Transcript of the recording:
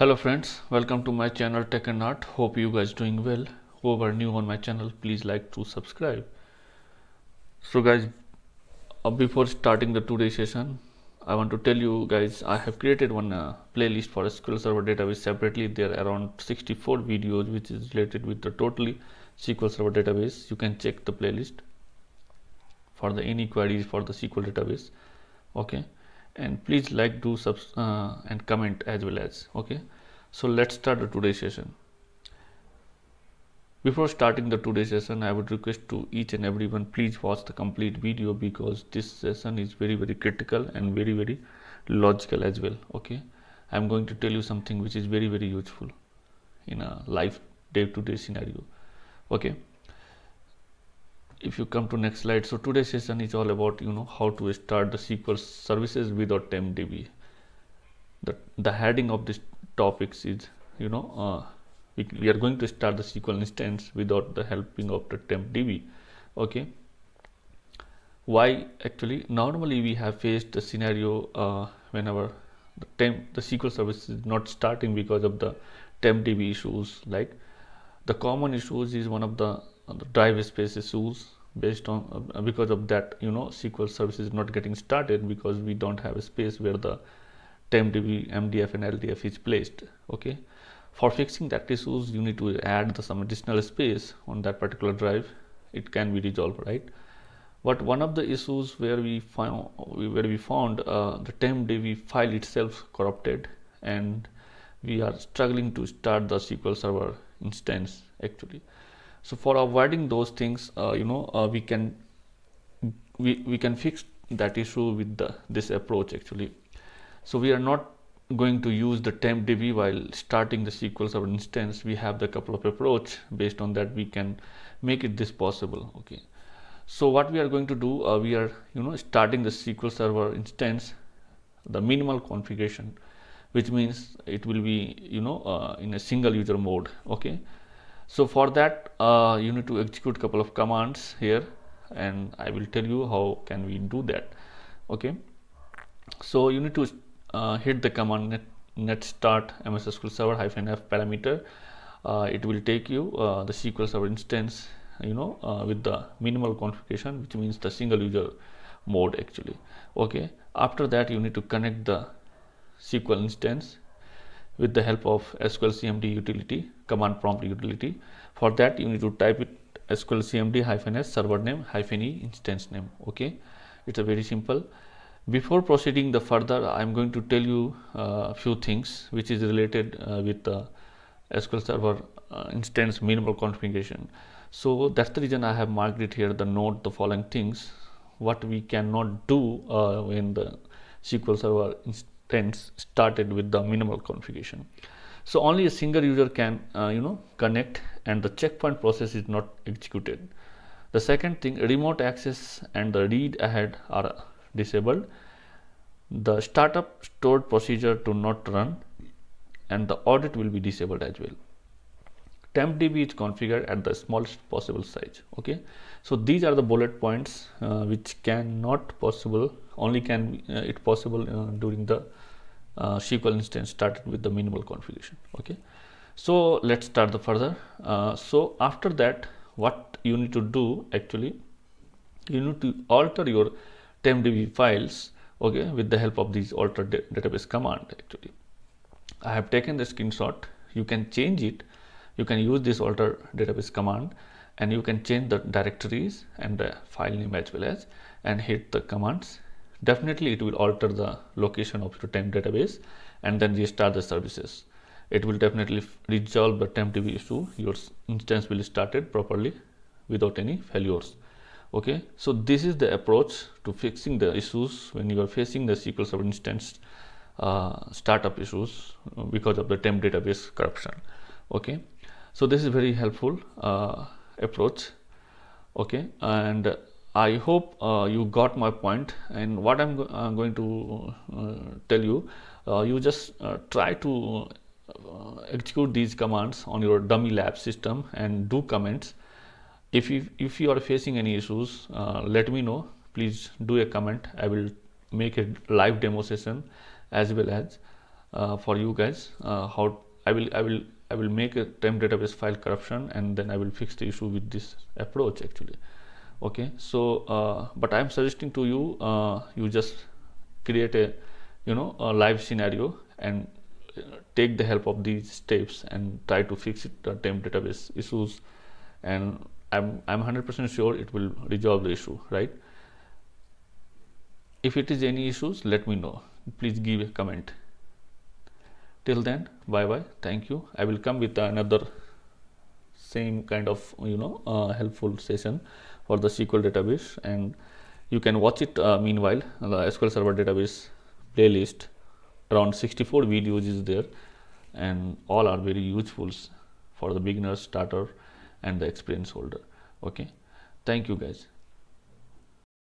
hello friends welcome to my channel tech and art hope you guys doing well whoever new on my channel please like to subscribe so guys uh, before starting the today session i want to tell you guys i have created one uh, playlist for sql server database separately there are around 64 videos which is related with the totally sql server database you can check the playlist for the any queries for the sql database okay and please like do sub uh, and comment as well as okay so let's start the today's session before starting the today's session i would request to each and everyone please watch the complete video because this session is very very critical and very very logical as well okay i'm going to tell you something which is very very useful in a life day to day scenario okay if you come to next slide so today's session is all about you know how to start the SQL services without MDB the, the heading of this topics is you know uh, we, we, are going to start the SQL instance without the helping of the tempdb okay why actually normally we have faced the scenario uh, whenever the temp the SQL service is not starting because of the tempdb issues like the common issues is one of the uh, the drive space issues based on uh, uh, because of that you know SQL service is not getting started because we don't have a space where the TMDB, MDF and LDF is placed okay for fixing that issues you need to add the, some additional space on that particular drive it can be resolved right but one of the issues where we found where we found uh, the TMDB file itself corrupted and we are struggling to start the SQL Server instance actually so for avoiding those things uh, you know uh, we can we, we can fix that issue with the, this approach actually so we are not going to use the temp db while starting the SQL Server instance we have the couple of approach based on that we can make it this possible okay so what we are going to do uh, we are you know starting the sql server instance the minimal configuration which means it will be you know uh, in a single user mode okay so for that uh, you need to execute couple of commands here and I will tell you how can we do that okay so you need to uh, hit the command net, net start MS SQL Server hyphen F parameter uh, it will take you uh, the SQL Server instance you know uh, with the minimal configuration which means the single user mode actually okay after that you need to connect the SQL instance with the help of SQL CMD utility, command prompt utility. For that, you need to type it SQL CMD hyphen S server name hyphen E instance name. Okay, it's a very simple. Before proceeding the further, I'm going to tell you a uh, few things which is related uh, with the SQL Server uh, instance minimal configuration. So that's the reason I have marked it here. The note the following things what we cannot do when uh, the SQL Server instance friends started with the minimal configuration. So only a single user can uh, you know connect and the checkpoint process is not executed. The second thing remote access and the read ahead are disabled. The startup stored procedure to not run and the audit will be disabled as well. TempDB is configured at the smallest possible size. Okay, so these are the bullet points uh, which cannot possible only can be, uh, it possible uh, during the uh, SQL instance started with the minimal configuration. Okay. So let's start the further. Uh, so after that, what you need to do actually, you need to alter your TempDB files okay with the help of these alter database command actually i have taken the screenshot you can change it you can use this alter database command and you can change the directories and the file name as well as and hit the commands definitely it will alter the location of your temp database and then restart the services it will definitely resolve the temp db issue your instance will started properly without any failures okay so this is the approach to fixing the issues when you are facing the sql server instance uh, startup issues uh, because of the temp database corruption okay so this is very helpful uh, approach okay and I hope uh, you got my point and what I'm, go I'm uh, going to uh, tell you, uh, you just uh, try to uh, execute these commands on your dummy lab system and do comments. If you, if you are facing any issues, let me know. Please do a comment. I will make a live demo session as well as for you guys how I will I will I will make a temp database file corruption and then I will fix the issue with this approach actually okay so uh, but i am suggesting to you uh, you just create a you know a live scenario and uh, take the help of these steps and try to fix it uh, temp database issues and i'm i'm 100% sure it will resolve the issue right if it is any issues let me know please give a comment till then bye bye thank you i will come with another same kind of you know uh, helpful session for the SQL database and you can watch it uh, meanwhile the SQL Server database playlist around 64 videos is there and all are very useful for the beginner starter and the experience holder okay thank you guys